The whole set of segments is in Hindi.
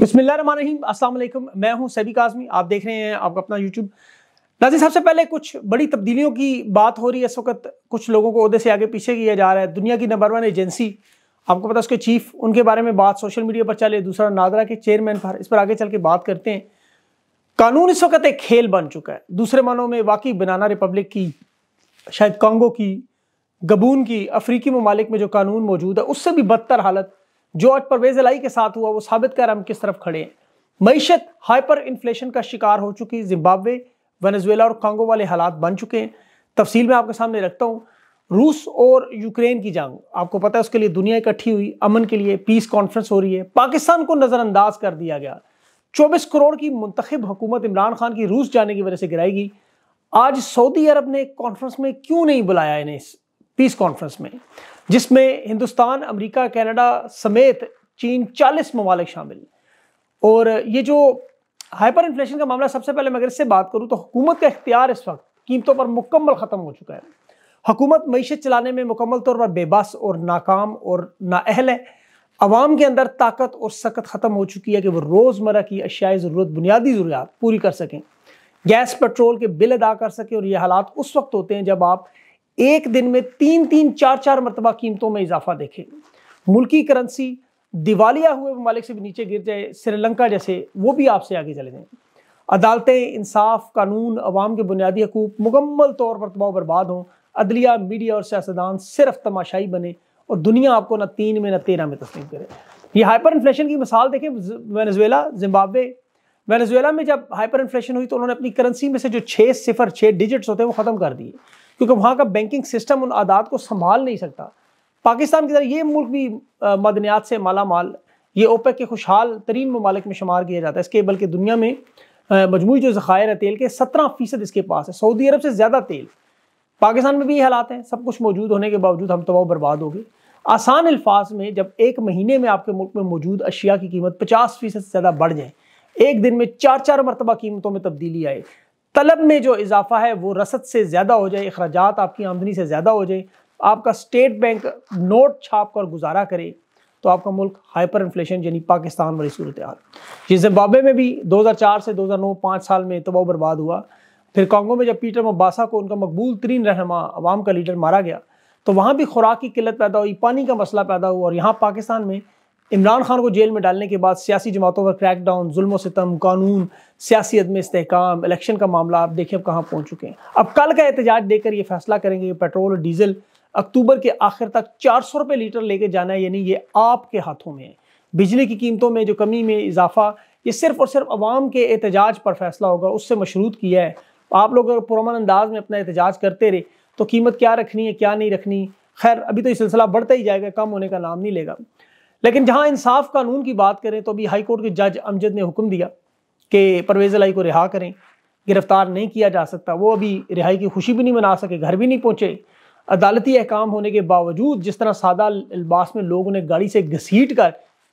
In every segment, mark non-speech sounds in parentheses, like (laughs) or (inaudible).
बिस्मिल्लाम अस्सलाम मैं हूं सैबिक आजमी आप देख रहे हैं आपका अपना यूट्यूब नाजी सबसे पहले कुछ बड़ी तब्दीलियों की बात हो रही है इस वक्त कुछ लोगों को अहदे से आगे पीछे किया जा रहा है दुनिया की नंबर वन एजेंसी आपको पता उसके चीफ उनके बारे में बात सोशल मीडिया पर चले दूसरा नादरा के चेयरमैन पर इस पर आगे चल के बात करते हैं कानून इस वक्त एक खेल बन चुका है दूसरे मानों में वाकई बनाना रिपब्लिक की शायद कांगो की गबून की अफ्रीकी ममालिक में जो कानून मौजूद है उससे भी बदतर हालत जो आज परवेज अलाई के साथ हुआ वो साबित कर हम किस तरफ खड़े हैं मीशत हाइपर इन्फ्लेशन का शिकार हो चुकी जिम्बाब्वे वनजुएला और कांगो वाले हालात बन चुके हैं तफसील में आपके सामने रखता हूँ रूस और यूक्रेन की जंग आपको पता है उसके लिए दुनिया इकट्ठी हुई अमन के लिए पीस कॉन्फ्रेंस हो रही है पाकिस्तान को नज़रअंदाज कर दिया गया 24 करोड़ की मुंतखब हुकूमत इमरान खान की रूस जाने की वजह से गिराएगी आज सऊदी अरब ने कॉन्फ्रेंस में क्यों नहीं बुलाया इन्हें पीस कॉन्फ्रेंस में जिसमें हिंदुस्तान अमेरिका कनाडा समेत चीन 40 ममालिक शामिल और ये जो हाइपर इन्फ्लेशन का मामला सबसे पहले मैं अगर इससे बात करूँ तो हुकूमत का इख्तियार इस वक्त कीमतों पर मुकम्मल ख़त्म हो चुका है हुकूमत मीशत चलाने में मुकम्मल तौर पर बेबस और नाकाम और नाअहल है आवाम के अंदर ताकत और सकत ख़त्म हो चुकी है कि वो रोज़मर्रा की अशियाई ज़रूरत बुनियादी ज़रूरियात पूरी कर सकें गैस पेट्रोल के बिल अदा कर सकें और ये हालात उस वक्त होते हैं जब आप एक दिन में तीन तीन चार चार मरतबा कीमतों में इजाफा देखे मुल्की करेंसी दिवालिया हुए ममालिक से भी नीचे गिर जाए श्रीलंका जैसे वो भी आपसे आगे चले जाएँ अदालतें इंसाफ कानून अवाम के बुनियादी हकूक मुकम्मल तौर पर तबाव बर्बाद हों अदलिया मीडिया और सियासतदान सिर्फ तमाशाई बने और दुनिया आपको ना तीन में ना तेरह में तस्लीम करे ये हाइपर इन्फ्लेशन की मिसाल देखें वेनेजुएला जिम्बाब्वे वेनेजुएला में जब हाइपर इन्फ्लेशन हुई तो उन्होंने अपनी करेंसी में से जो छः सिफर छः डिजिट्स होते हैं वो ख़त्म कर दिए क्योंकि वहाँ का बैंकिंग सिस्टम उन आदात को संभाल नहीं सकता पाकिस्तान की तरह ये मुल्क भी मदनियात से माला माल ये ओपेक के खुशहाल तरीन ममालिक में शुमार किया जाता है इसके बल्कि दुनिया में मजमू जो ज़खायर है तेल के सत्रह फ़ीसद इसके पास है सऊदी अरब से ज़्यादा तेल पाकिस्तान में भी ये हालात हैं सब कुछ मौजूद होने के बावजूद हम तबाह तो बर्बाद हो गए आसान अल्फाज में जब एक महीने में आपके मुल्क में मौजूद अशिया की कीमत पचास फ़ीसद से ज़्यादा बढ़ जाए एक दिन में चार चार मरतबा कीमतों में तब्दीली आए तलब में जो इजाफा है वो रसद से ज़्यादा हो जाए अखराज आपकी आमदनी से ज़्यादा हो जाए आपका स्टेट बैंक नोट छाप कर गुजारा करे तो आपका मुल्क हाइपर इन्फ्लेशन यानी पाकिस्तान वाली सूरत हाल ये जिम्बाबे में भी 2004 से 2009 पाँच साल में तबाह बर्बाद हुआ फिर कांगो में जब पीटर मब्बासा को उनका मकबूल तरीन रहनमा आवाम का लीडर मारा गया तो वहाँ भी खुराक की किल्लत पैदा हुई पानी का मसला पैदा हुआ और यहाँ पाकिस्तान में इमरान खान को जेल में डालने के बाद सियासी जमातों पर क्रैकडाउन जुल्म सितम कानून सियासी अदम इसकाम इलेक्शन का मामला आप देखिए अब कहाँ पहुँच चुके हैं अब कल का एहतजाज देकर ये फैसला करेंगे कि पेट्रोल और डीजल अक्टूबर के आखिर तक चार सौ रुपये लीटर लेके जाना है यानी ये आपके हाथों में है बिजली की कीमतों में जो कमी में इजाफा ये सिर्फ और सिर्फ आवाम के एहतजाज पर फैसला होगा उससे मशरूत किया है आप लोग अगर पुरमन अंदाज में अपना एहतजाज करते रहे तो कीमत क्या रखनी है क्या नहीं रखनी खैर अभी तो ये सिलसिला बढ़ता ही जाएगा कम होने का नाम नहीं लेगा लेकिन जहां इंसाफ कानून की बात करें तो अभी हाईकोर्ट के जज अमजद ने हुक्म दिया कि परवेज़ लाई को रिहा करें गिरफ्तार नहीं किया जा सकता वो अभी रिहाई की खुशी भी नहीं मना सके घर भी नहीं पहुँचे अदालती अहकाम होने के बावजूद जिस तरह सादा लिबास में लोग उन्हें गाड़ी से घसीट कर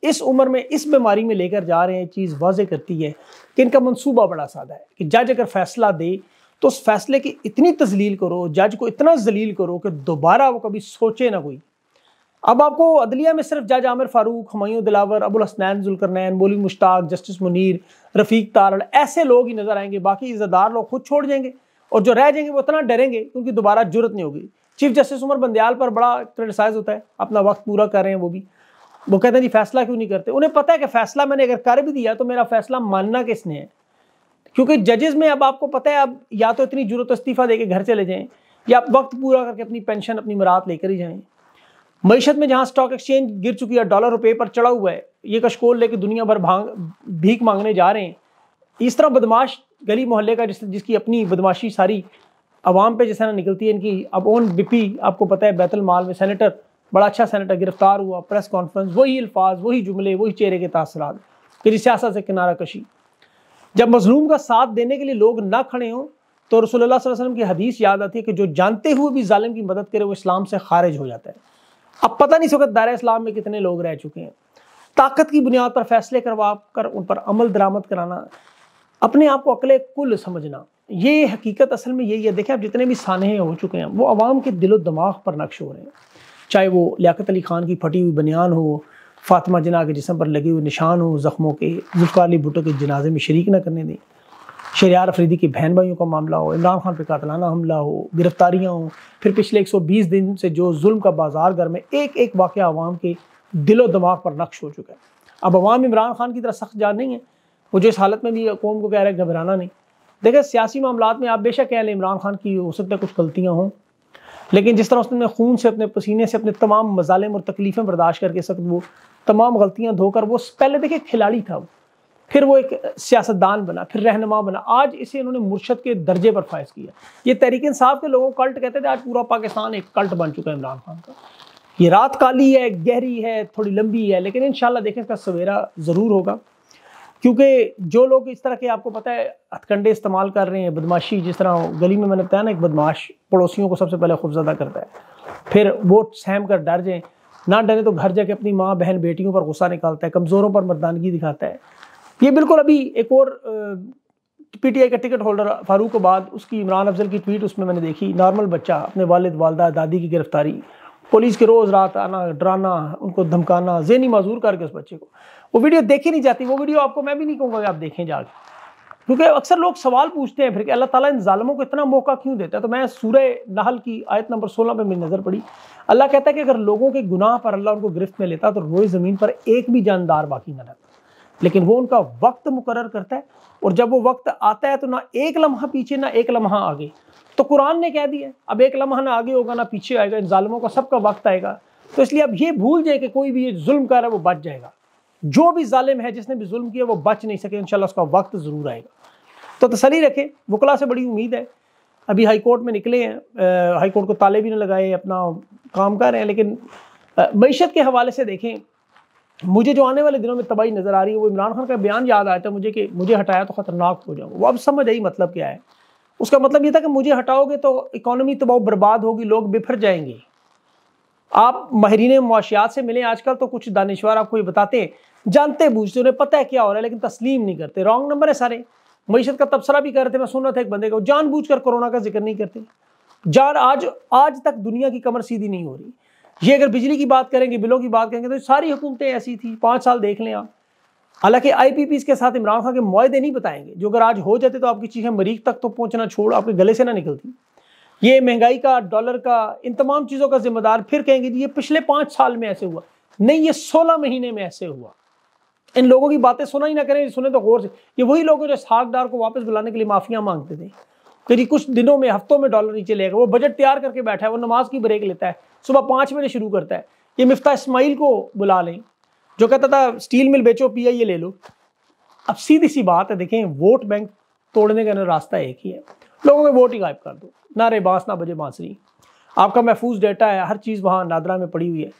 इस उम्र में इस बीमारी में लेकर जा रहे हैं चीज़ वाजह करती है कि इनका मनसूबा बड़ा सादा है कि जज अगर फैसला दे तो उस फैसले की इतनी तजलील करो जज को इतना जलील करो कि दोबारा वो कभी सोचे ना कोई अब आपको अदलिया में सिर्फ जज आमिर फारूक हमायूं दिलावर अबुल हसनैन जुलकरनैन बोली मुश्ताक जस्टिस मुनीर रफ़ीक तारड़ ऐसे लोग ही नज़र आएंगे बाकी इज्जतदार लोग खुद छोड़ जाएंगे और जो रह जाएंगे वो इतना डरेंगे कि उनकी दोबारा जरूरत नहीं होगी चीफ जस्टिस उमर बंदयाल पर बड़ा क्रिटिसाइज होता है अपना वक्त पूरा कर रहे हैं वो भी वो कहते हैं जी फैसला क्यों नहीं करते उन्हें पता है कि फैसला मैंने अगर कर भी दिया तो मेरा फैसला मानना किसने है क्योंकि जजेस में अब आपको पता है अब या तो इतनी जरूरत इस्तीफ़ा दे के घर चले जाएँ या वक्त पूरा करके अपनी पेंशन अपनी मरात लेकर ही जाएँ मीशत में जहां स्टॉक एक्सचेंज गिर चुकी है डॉलर रुपये पर चढ़ा हुआ है ये कशकोल लेके दुनिया भर भांग भीख मांगने जा रहे हैं इस तरह बदमाश गली मोहल्ले का जिस जिसकी अपनी बदमाशी सारी आवाम पे जैसे ना निकलती है इनकी अब ओन बिपी आपको पता है बैतल माल में सैनिटर बड़ा अच्छा सैनिटर गिरफ्तार हुआ प्रेस कॉन्फ्रेंस वही अल्फाज वही जुमले वही चेहरे के तासरात फिर सियासत से किनारा कशी जब मजलूम का साथ देने के लिए लोग ना खड़े हों तो रसोल्ला वसलम की हदीस याद आती है कि जो जानते हुए भी ालिम की मदद करे वो इस्लाम से खारिज हो जाता है अब पता नहीं सकता वक्त दायरा इस्लाम में कितने लोग रह चुके हैं ताकत की बुनियाद पर फैसले करवा कर उन पर अमल दरामद कराना अपने आप को अकल कुल समझना ये हकीकत असल में यही है देखें आप जितने भी सानहे हो चुके हैं वो आवाम के दिलो दिमाग पर नक्श हो रहे हैं चाहे वो लियाकत अली खान की फटी हुई बनियान हो फातिमा जना के जिसम पर लगे हुए निशान हो ज़ख्मों के जुल्फ़ार अली भुटो के जनाजे में शरीक न करने दें शरियार अफरीदी की बहन भाइयों का मामला हो इमरान खान पर कातलाना हमला हो गिरफ्तारियाँ हों फिर पिछले एक सौ बीस दिन से जो जुल्म का बाजार घर में एक एक वाक़ आवाम के दिलो दिमाग पर नक्श हो चुका है अब अवाम इमरान खान की तरह सख्त जान नहीं है वो जो इस हालत में भी कौम को कह रहा है घबराना नहीं देखिए सियासी मामला में आप बेशक कह लें इमरान खान की हो सकता है कुछ गलतियाँ हों लेकिन जिस तरह उसने खून से अपने पसीने से अपने तमाम मजालम और तकलीफ़ें बर्दाश्त करके सख्त वो तमाम गलतियाँ धोकर वो पहले देखिए खिलाड़ी था वो फिर वो एक सियासतदान बना फिर रहनुमा बना आज इसे इन्होंने मुर्शद के दर्जे पर फायज किया ये तहरीक इंसाफ के लोगों कल्ट कहते थे आज पूरा पाकिस्तान एक कल्ट बन चुका है इमरान खान का ये रात काली है गहरी है थोड़ी लंबी है लेकिन इन देखें इसका सवेरा ज़रूर होगा क्योंकि जो लोग इस तरह के आपको पता है हथकंडे इस्तेमाल कर रहे हैं बदमाशी जिस तरह गली में मैंने बताया ना एक बदमाश पड़ोसियों को सबसे पहले खुफजदा करता है फिर वो सहम कर डर जाएँ ना डरे तो घर जाके अपनी माँ बहन बेटियों पर गुस्सा निकालता है कमज़ोरों पर मर्दानगी दिखाता है ये बिल्कुल अभी एक और पीटीआई का टिकट होल्डर फारूक आबाद उसकी इमरान अफजल की ट्वीट उसमें मैंने देखी नॉर्मल बच्चा अपने वालद वालदा दादी की गिरफ्तारी पुलिस के रोज़ रात आना डराना उनको धमकाना जेनी माजूर करके उस बच्चे को वो वीडियो देखी नहीं जाती वो वीडियो आपको मैं भी नहीं कहूँगा कि आप देखें जाके क्योंकि अक्सर लोग सवाल पूछते हैं फिर कि अल्लाह ताला इन ालमों को इतना मौका क्यों देता है तो मैं सूरह नहल की आयत नंबर सोलह पर मेरी नज़र पड़ी अल्लाह कहता है कि अगर लोगों के गुनाह पर अल्लाह उनको गिरफ्त में लेता तो रोए ज़मीन पर एक भी जानदार बाकी न रहता लेकिन वो उनका वक्त मुकर करता है और जब वो वक्त आता है तो ना एक लम्हा पीछे ना एक लम्हा आगे तो कुरान ने कह दिया अब एक लम्हा ना आगे होगा ना पीछे आएगा इन ालमों का सबका वक्त आएगा तो इसलिए अब ये भूल जाए कि कोई भी ये जुल्म कर रहा है वो बच जाएगा जो भी ालिम है जिसने भी जुल्म किया वो बच नहीं सके इन उसका वक्त ज़रूर आएगा तो तसली रखें वकला से बड़ी उम्मीद है अभी हाई कोर्ट में निकले हैं हाई कोर्ट को ताले भी ना लगाए अपना काम कर रहे हैं लेकिन मीशत के हवाले से देखें मुझे जो आने वाले दिनों में तबाही नज़र आ रही है वो इमरान खान का बयान याद आया था मुझे कि मुझे हटाया तो ख़तरनाक हो जाऊंगा वो अब समझ आई मतलब क्या है उसका मतलब ये था कि मुझे हटाओगे तो तो तबाह बर्बाद होगी लोग बिफर जाएंगे आप माहरीन मुआशियात से मिलें आजकल तो कुछ दानिश्वर आपको ये बताते हैं जानते बूझते उन्हें पता है क्या हो रहा है लेकिन तस्लीम नहीं करते रॉन्ग नंबर है सारे मीशत का तबसरा भी कर रहे थे मैं सुन रहा था एक बंदे को बूझ कर कोरोना का जिक्र नहीं करते जान आज आज तक दुनिया की कमर सीधी नहीं हो रही ये अगर बिजली की बात करेंगे बिलों की बात करेंगे तो सारी हुकूमतें ऐसी थी पाँच साल देख लें आप हालांकि आई पी के साथ इमरान खान के माहदे नहीं बताएंगे जो अगर आज हो जाते तो आपकी चीज़ें मरीज तक तो पहुँचना छोड़ आपके गले से ना निकलती ये महंगाई का डॉलर का इन तमाम चीज़ों का जिम्मेदार फिर कहेंगे ये पिछले पाँच साल में ऐसे हुआ नहीं ये सोलह महीने में ऐसे हुआ इन लोगों की बातें सुना ही ना करें सुने तो गौर से ये वही लोग हैं जो सागदार को वापस बुलाने के लिए माफिया मांगते थे करीब कुछ दिनों में हफ्तों में डॉलर नीचे लेगा वो बजट तैयार करके बैठा है वो नमाज की ब्रेक लेता है सुबह पाँच बजे शुरू करता है ये मिफ्ता इसमाइल को बुला लें जो कहता था स्टील मिल बेचो पी ये ले लो अब सीधी सी बात है देखें वोट बैंक तोड़ने का रास्ता एक ही है लोगों में वोट ही गायब कर दो ना रे बांस ना बजे बांसरी आपका महफूज डेटा है हर चीज़ वहाँ नादरा में पड़ी हुई है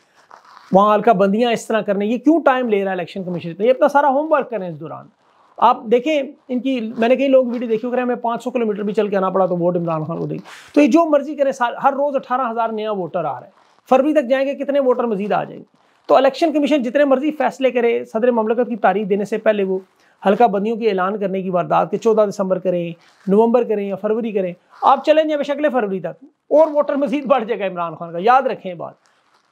वहाँ हल्का बंदियाँ इस तरह करने ये क्यों टाइम ले रहा है इलेक्शन कमीशन ये अपना सारा होमवर्क करें इस दौरान आप देखें इनकी मैंने कई लोग वीडियो देखी करें हमें 500 किलोमीटर भी चल के आना पड़ा तो वोट इमरान खान को दी तो ये जो मर्जी करें हर रोज़ अठारह हज़ार नया वोटर आ रहा है फरवरी तक जाएंगे कितने वोटर मजीद आ जाएंगे तो इलेक्शन कमीशन जितने मर्जी फैसले करे सदर ममलकत की तारीख देने से पहले वो हल्का बंदियों के ऐलान करने की वारदात के चौदह दिसंबर करें नवंबर करें या फरवरी करें आप चलें जाए बेशकल फरवरी तक और वोटर मजीद बढ़ जाएगा इमरान खान का याद रखें बात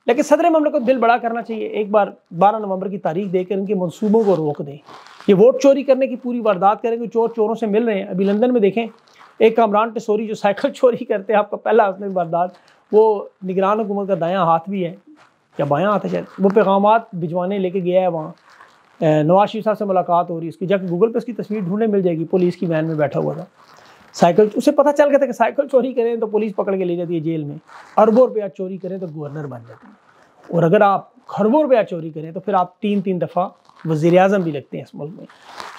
लेकिन सदर ममलकत दिल बड़ा करना चाहिए एक बार बारह नवंबर की तारीख देकर इनके मनसूबों को रोक दें ये वोट चोरी करने की पूरी वारदात करेंगे चोर चोरों से मिल रहे हैं अभी लंदन में देखें एक कामरान टोरी जो साइकिल (laughs) चोरी करते हैं आपका पहला उसमें वारदात वो निगरान हुकूमत का दायां हाथ भी है या बायां हाथ है शायद वो पैगाम भिजवाने लेके गया है वहाँ नवाज शरीफ साहब से मुलाकात हो रही है उसकी जब गूगल पर उसकी तस्वीर ढूंढने मिल जाएगी पुलिस की वैन में बैठा हुआ था साइकिल उसे पता चल गया था कि साइकिल चोरी करें तो पुलिस पकड़ के ले जाती है जेल में अरबों रुपया चोरी करें तो गवर्नर बन जाते हैं और अगर आप खरबों रुपया चोरी करें तो फिर आप तीन तीन दफ़ा वजीर अजम भी लगते हैं इस मुल्क में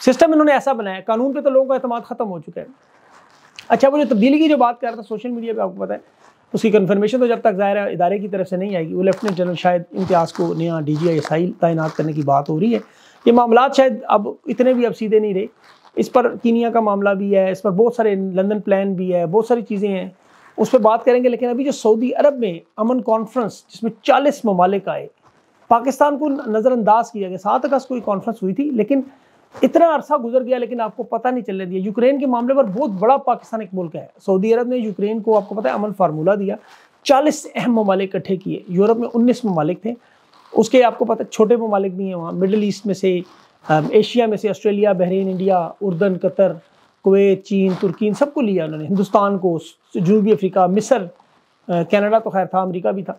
सिस्टम इन्होंने ऐसा बनाया कानून पे तो लोगों का अहतमान ख़त्म हो चुका है अच्छा वो जो तब्दीली की जो बात कर रहा था सोशल मीडिया पे आपको पता है उसकी कन्फर्मेशन तो जब तक ज़ाहिर है इदारे की तरफ से नहीं आएगी वो लेफ्टिनेंट जनरल शायद इम्तियाज़ को नया डी जी आई एसाई तैनात करने की बात हो रही है ये मामला शायद अब इतने भी अब सीधे नहीं रहे इस पर कीनिया का मामला भी है इस पर बहुत सारे लंदन प्लान भी है बहुत सारी चीज़ें हैं उस पर बात करेंगे लेकिन अभी जो सऊदी अरब में अमन कॉन्फ्रेंस जिसमें चालीस ममालिक आए पाकिस्तान को नज़रअंदाज किया गया सात अगस्त को ये कॉन्फ्रेंस हुई थी लेकिन इतना अरसा गुजर गया लेकिन आपको पता नहीं चलने दिया यूक्रेन के मामले पर बहुत बड़ा पाकिस्तान एक मुल्क है सऊदी अरब ने यूक्रेन को आपको पता है अमन फार्मूला दिया चालीस अहम ममालिक इकट्ठे किए यूरोप में उन्नीस ममालिक थे उसके आपको पता छोटे ममालिक भी हैं वहाँ मिडल ईस्ट में से एशिया में से ऑस्ट्रेलिया बहरीन इंडिया उर्दन कतर कुवैत चीन तुर्की इन सबको लिया उन्होंने हिंदुस्तान को जनूबी अफ्रीका मिसर कनाडा तो खैर था अमेरिका भी था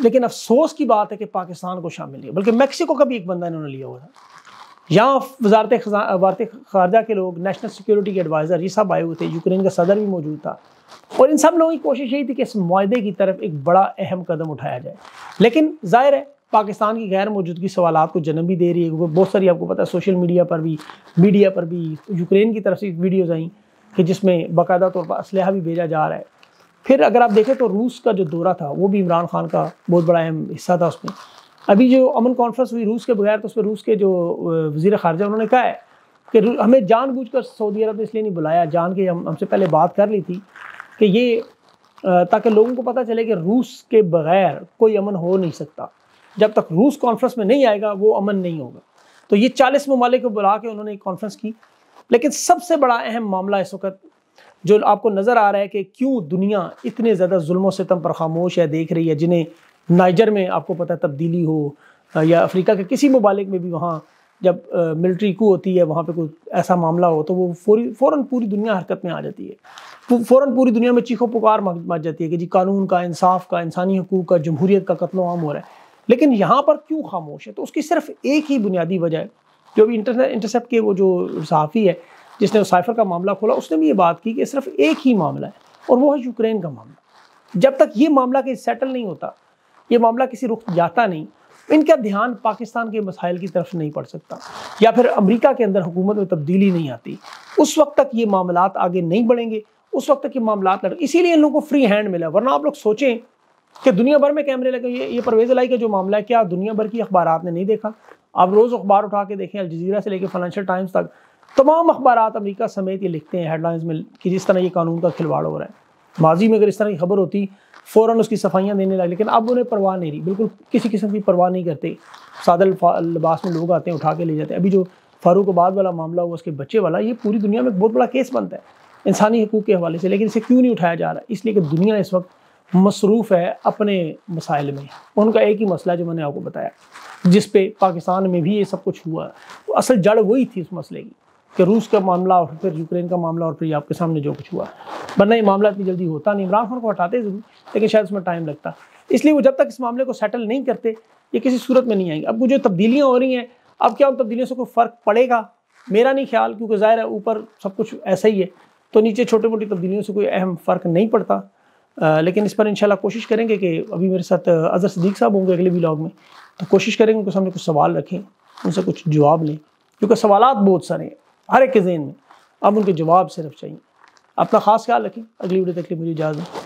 लेकिन अफसोस की बात है कि पाकिस्तान को शामिल नहीं बल्कि मैक्सिको का भी एक बंदा इन्होंने लिया हुआ था यहाँ वजारत वजारत खारजा के लोग नेशनल सिक्योरिटी के एडवाइज़र ये सब आए हुए थे यूक्रेन का सदर भी मौजूद था और इन सब लोगों की कोशिश यही थी कि इस माहे की तरफ एक बड़ा अहम कदम उठाया जाए लेकिन जाहिर है पाकिस्तान की गैर मौजूदगी सवाल को जन्म भी दे रही है बहुत सारी आपको पता है सोशल मीडिया पर भी मीडिया पर भी यूक्रेन की तरफ से वीडियोज़ आई कि जिसमें बाकायदा तौर पर इसलह भी भेजा जा रहा है फिर अगर आप देखें तो रूस का जो दौरा था वो भी इमरान खान का बहुत बड़ा अहम हिस्सा था उसमें अभी जो अमन कॉन्फ्रेंस हुई रूस के बगैर तो उसमें रूस के जो वजीर खारजा उन्होंने कहा है कि हमें बूझ कर सऊदी अरब ने इसलिए नहीं बुलाया जान के हम हमसे पहले बात कर ली थी कि ये ताकि लोगों को पता चले कि रूस के बगैर कोई अमन हो नहीं सकता जब तक रूस कॉन्फ्रेंस में नहीं आएगा वो अमन नहीं होगा तो ये चालीस ममालिक को बुला के उन्होंने एक कॉन्फ्रेंस की लेकिन सबसे बड़ा अहम मामला इस वक्त जो आपको नज़र आ रहा है कि क्यों दुनिया इतने ज़्यादा जुल्म सितम पर खामोश है देख रही है जिन्हें नाइजर में आपको पता है तब्दीली हो या अफ्रीका के किसी ममालिक में भी वहाँ जब मिलिट्री को होती है वहाँ पे कोई ऐसा मामला हो तो वो फौरी फ़ौर पूरी दुनिया हरकत में आ जाती है फ़ौर पूरी दुनिया में चीखों पुकार मच जाती है कि जी कानून का इंसाफ का इंसानी हकूक का जमहूरीत का कत्लो आम हो रहा है लेकिन यहाँ पर क्यों खामोश है तो उसकी सिर्फ एक ही बुनियादी वजह है जो भी इंटरसेप्ट के वो जो सहाफ़ी है जिसने साइफर का मामला खोला उसने भी ये बात की कि सिर्फ एक ही मामला है और वो है यूक्रेन का मामला जब तक ये मामला कहीं सेटल नहीं होता ये मामला किसी रुख जाता नहीं इनका ध्यान पाकिस्तान के मसाइल की तरफ नहीं पड़ सकता या फिर अमरीका के अंदर हुकूमत में तब्दीली नहीं आती उस वक्त तक ये मामला आगे नहीं बढ़ेंगे उस वक्त तक ये मामला लड़ इसीलिए इन लोगों को फ्री हैंड मिला वरना आप लोग सोचें कि दुनिया भर में कैमरे लगे ये ये परवेज लाई का जो मामला है क्या दुनिया भर की अखबार ने नहीं देखा आप रोज़ अखबार उठा के देखें अलजीरा से लेकर फाइनेंशियल टाइम्स तक तमाम अखबार अमरीका समेत ये लिखते हैं हेडलाइंस में कि जिस तरह ये कानून का खिलवाड़ हो रहा है माजी में अगर इस तरह की खबर होती फ़ौरन उसकी सफाइयाँ देने लगे लेकिन अब उन्हें परवाह नहीं रही बिल्कुल किसी किस्म की परवाह नहीं करते सादल लिबास में लोग आते हैं उठा के ले जाते हैं अभी जो फारूक आबाद वाला मामला हुआ उसके बच्चे वाला ये पूरी दुनिया में एक बहुत बड़ा केस बनता है इंसानी हकूक़ के हवाले से लेकिन इसे क्यों नहीं उठाया जा रहा इसलिए कि दुनिया इस वक्त मसरूफ़ है अपने मसाइल में उनका एक ही मसला जो मैंने आपको बताया जिस पे पाकिस्तान में भी ये सब कुछ हुआ तो असल जड़ वही थी उस मसले की कि रूस का मामला और फिर यूक्रेन का मामला और फिर आपके सामने जो कुछ हुआ वरना ये मामला इतनी जल्दी होता नहीं इमरान खान को हटाते जरूर लेकिन शायद उसमें टाइम लगता इसलिए वो जब तक इस मामले को सेटल नहीं करते ये किसी सूरत में नहीं आएंगे अब जो तब्दीलियाँ हो रही हैं अब क्या उन तब्दीलियों से कोई फ़र्क पड़ेगा मेरा नहीं ख्याल क्योंकि ज़ाहिर है ऊपर सब कुछ ऐसा ही है तो नीचे छोटी मोटी तब्दीलियों से कोई अहम फ़र्क नहीं पड़ता लेकिन इस पर इंशाल्लाह कोशिश करेंगे कि अभी मेरे साथ अजहर सदीक साहब होंगे अगले ब्लॉग में तो कोशिश करेंगे उनके सामने कुछ सवाल रखें उनसे कुछ जवाब लें क्योंकि सवाल बहुत सारे हैं हर एक के जहन में अब उनके जवाब सिर्फ चाहिए अपना खास ख्याल रखें अगली वीडियो तक लिए मुझे इजाज़त